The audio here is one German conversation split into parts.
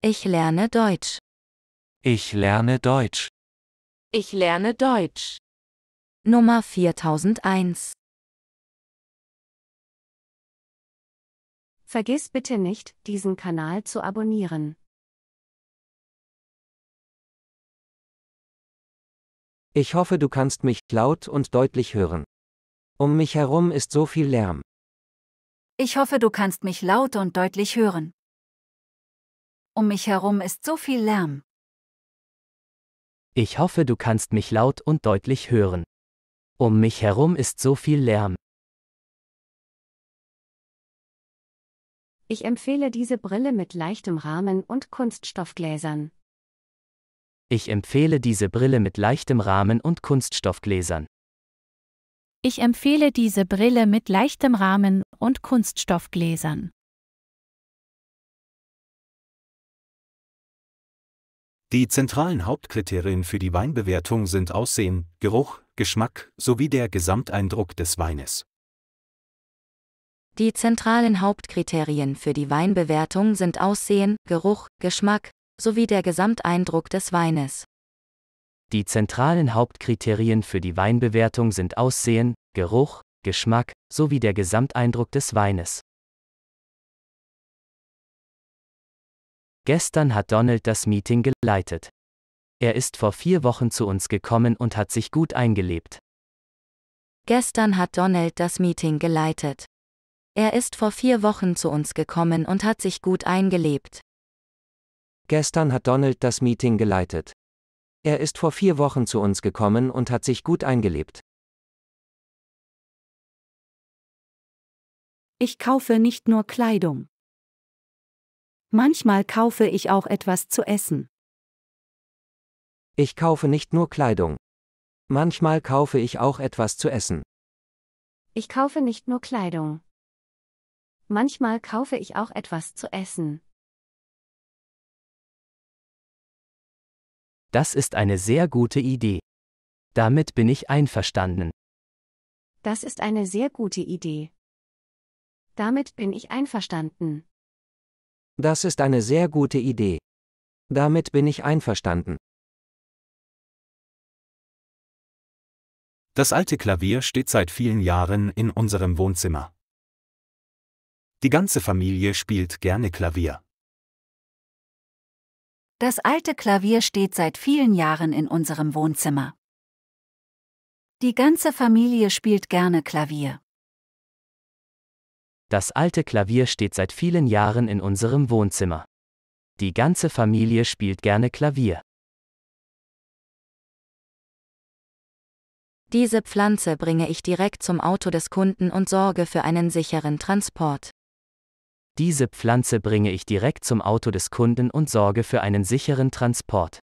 Ich lerne Deutsch. Ich lerne Deutsch. Ich lerne Deutsch. Nummer 4001. Vergiss bitte nicht, diesen Kanal zu abonnieren. Ich hoffe, du kannst mich laut und deutlich hören. Um mich herum ist so viel Lärm. Ich hoffe, du kannst mich laut und deutlich hören. Um mich herum ist so viel Lärm. Ich hoffe, du kannst mich laut und deutlich hören. Um mich herum ist so viel Lärm. Ich empfehle diese Brille mit leichtem Rahmen und Kunststoffgläsern. Ich empfehle diese Brille mit leichtem Rahmen und Kunststoffgläsern. Ich empfehle diese Brille mit leichtem Rahmen und Kunststoffgläsern. Die zentralen Hauptkriterien für die Weinbewertung sind Aussehen, Geruch, Geschmack sowie der Gesamteindruck des Weines. Die zentralen Hauptkriterien für die Weinbewertung sind Aussehen, Geruch, Geschmack sowie der Gesamteindruck des Weines. Die zentralen Hauptkriterien für die Weinbewertung sind Aussehen, Geruch, Geschmack sowie der Gesamteindruck des Weines. Gestern hat Donald das Meeting geleitet. Er ist vor vier Wochen zu uns gekommen und hat sich gut eingelebt. Gestern hat Donald das Meeting geleitet. Er ist vor vier Wochen zu uns gekommen und hat sich gut eingelebt. Gestern hat Donald das Meeting geleitet. Er ist vor vier Wochen zu uns gekommen und hat sich gut eingelebt. Ich kaufe nicht nur Kleidung. Manchmal kaufe ich auch etwas zu essen. Ich kaufe nicht nur Kleidung. Manchmal kaufe ich auch etwas zu essen. Ich kaufe nicht nur Kleidung. Manchmal kaufe ich auch etwas zu essen. Das ist eine sehr gute Idee. Damit bin ich einverstanden. Das ist eine sehr gute Idee. Damit bin ich einverstanden. Das ist eine sehr gute Idee. Damit bin ich einverstanden. Das alte Klavier steht seit vielen Jahren in unserem Wohnzimmer. Die ganze Familie spielt gerne Klavier. Das alte Klavier steht seit vielen Jahren in unserem Wohnzimmer. Die ganze Familie spielt gerne Klavier. Das alte Klavier steht seit vielen Jahren in unserem Wohnzimmer. Die ganze Familie spielt gerne Klavier. Diese Pflanze bringe ich direkt zum Auto des Kunden und sorge für einen sicheren Transport. Diese Pflanze bringe ich direkt zum Auto des Kunden und sorge für einen sicheren Transport.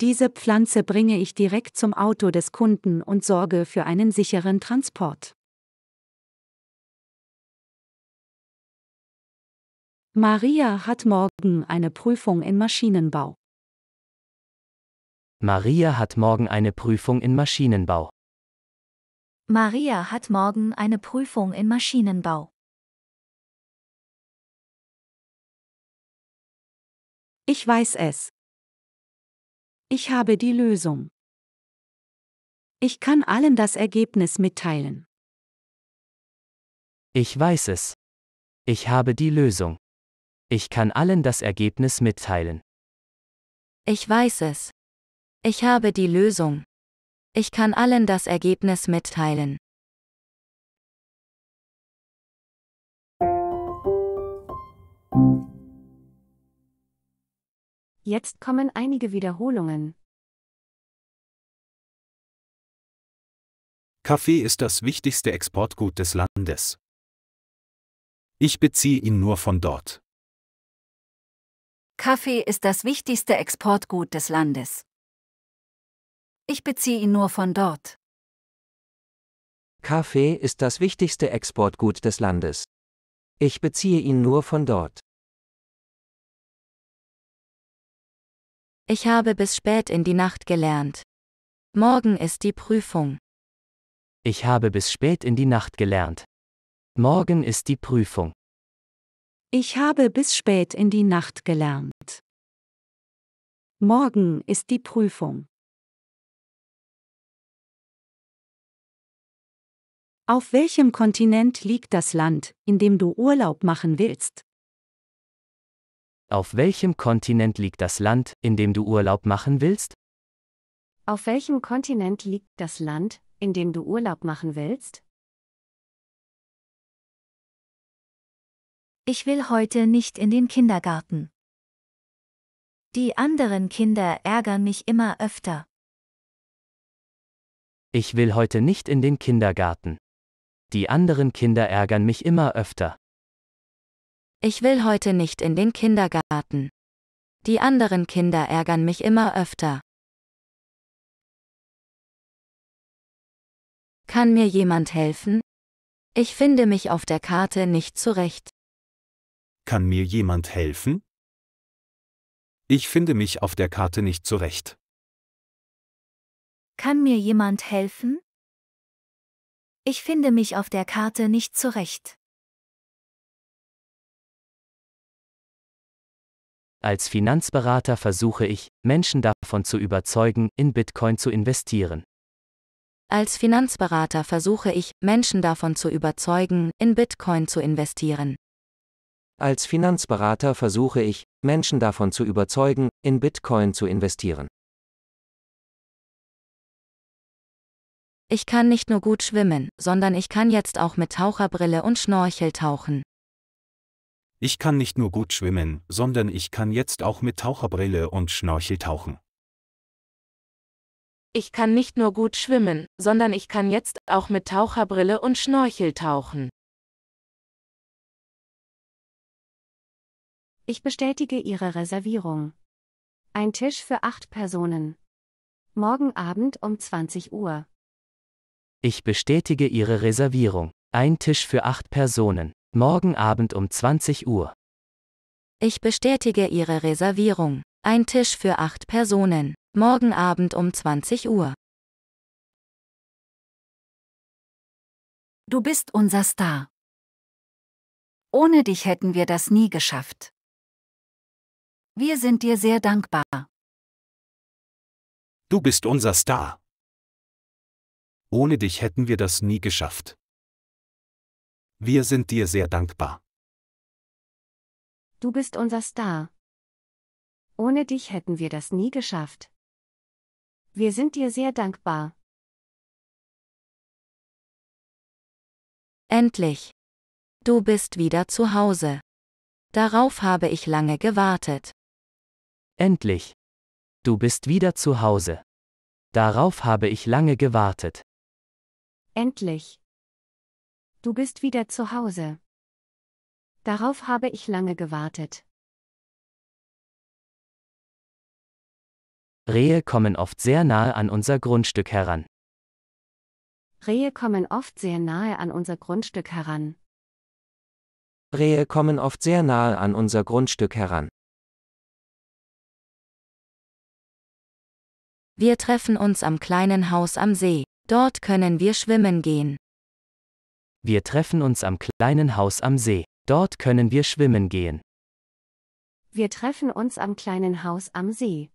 Diese Pflanze bringe ich direkt zum Auto des Kunden und sorge für einen sicheren Transport. Maria hat morgen eine Prüfung in Maschinenbau. Maria hat morgen eine Prüfung in Maschinenbau. Maria hat morgen eine Prüfung in Maschinenbau. Ich weiß es. Ich habe die Lösung. Ich kann allen das Ergebnis mitteilen. Ich weiß es. Ich habe die Lösung. Ich kann allen das Ergebnis mitteilen. Ich weiß es. Ich habe die Lösung. Ich kann allen das Ergebnis mitteilen. Jetzt kommen einige Wiederholungen. Kaffee ist das wichtigste Exportgut des Landes. Ich beziehe ihn nur von dort. Kaffee ist das wichtigste Exportgut des Landes. Ich beziehe ihn nur von dort. Kaffee ist das wichtigste Exportgut des Landes. Ich beziehe ihn nur von dort. Ich habe bis spät in die Nacht gelernt. Morgen ist die Prüfung. Ich habe bis spät in die Nacht gelernt. Morgen ist die Prüfung. Ich habe bis spät in die Nacht gelernt. Morgen ist die Prüfung. Auf welchem Kontinent liegt das Land, in dem du Urlaub machen willst? Auf welchem Kontinent liegt das Land, in dem du Urlaub machen willst? Auf welchem Kontinent liegt das Land, in dem du Urlaub machen willst? Ich will heute nicht in den Kindergarten. Die anderen Kinder ärgern mich immer öfter. Ich will heute nicht in den Kindergarten. Die anderen Kinder ärgern mich immer öfter. Ich will heute nicht in den Kindergarten. Die anderen Kinder ärgern mich immer öfter. Kann mir jemand helfen? Ich finde mich auf der Karte nicht zurecht. Kann mir jemand helfen? Ich finde mich auf der Karte nicht zurecht. Kann mir jemand helfen? Ich finde mich auf der Karte nicht zurecht. Als Finanzberater versuche ich, Menschen davon zu überzeugen, in Bitcoin zu investieren. Als Finanzberater versuche ich, Menschen davon zu überzeugen, in Bitcoin zu investieren. Als Finanzberater versuche ich, Menschen davon zu überzeugen, in Bitcoin zu investieren. Ich kann nicht nur gut schwimmen, sondern ich kann jetzt auch mit Taucherbrille und Schnorchel tauchen. Ich kann nicht nur gut schwimmen, sondern ich kann jetzt auch mit Taucherbrille und Schnorchel tauchen. Ich kann nicht nur gut schwimmen, sondern ich kann jetzt auch mit Taucherbrille und Schnorchel tauchen. Ich bestätige Ihre Reservierung. Ein Tisch für acht Personen. Morgen Abend um 20 Uhr. Ich bestätige Ihre Reservierung. Ein Tisch für acht Personen. Morgen Abend um 20 Uhr. Ich bestätige Ihre Reservierung. Ein Tisch für acht Personen. Morgen Abend um 20 Uhr. Du bist unser Star. Ohne dich hätten wir das nie geschafft. Wir sind dir sehr dankbar. Du bist unser Star. Ohne dich hätten wir das nie geschafft. Wir sind dir sehr dankbar. Du bist unser Star. Ohne dich hätten wir das nie geschafft. Wir sind dir sehr dankbar. Endlich. Du bist wieder zu Hause. Darauf habe ich lange gewartet. Endlich. Du bist wieder zu Hause. Darauf habe ich lange gewartet. Endlich. Du bist wieder zu Hause. Darauf habe ich lange gewartet. Rehe kommen oft sehr nahe an unser Grundstück heran. Rehe kommen oft sehr nahe an unser Grundstück heran. Rehe kommen oft sehr nahe an unser Grundstück heran. Wir treffen uns am kleinen Haus am See. Dort können wir schwimmen gehen. Wir treffen uns am kleinen Haus am See. Dort können wir schwimmen gehen. Wir treffen uns am kleinen Haus am See.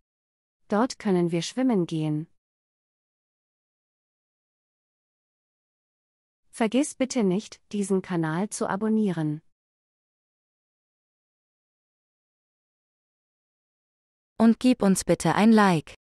Dort können wir schwimmen gehen. Vergiss bitte nicht, diesen Kanal zu abonnieren. Und gib uns bitte ein Like.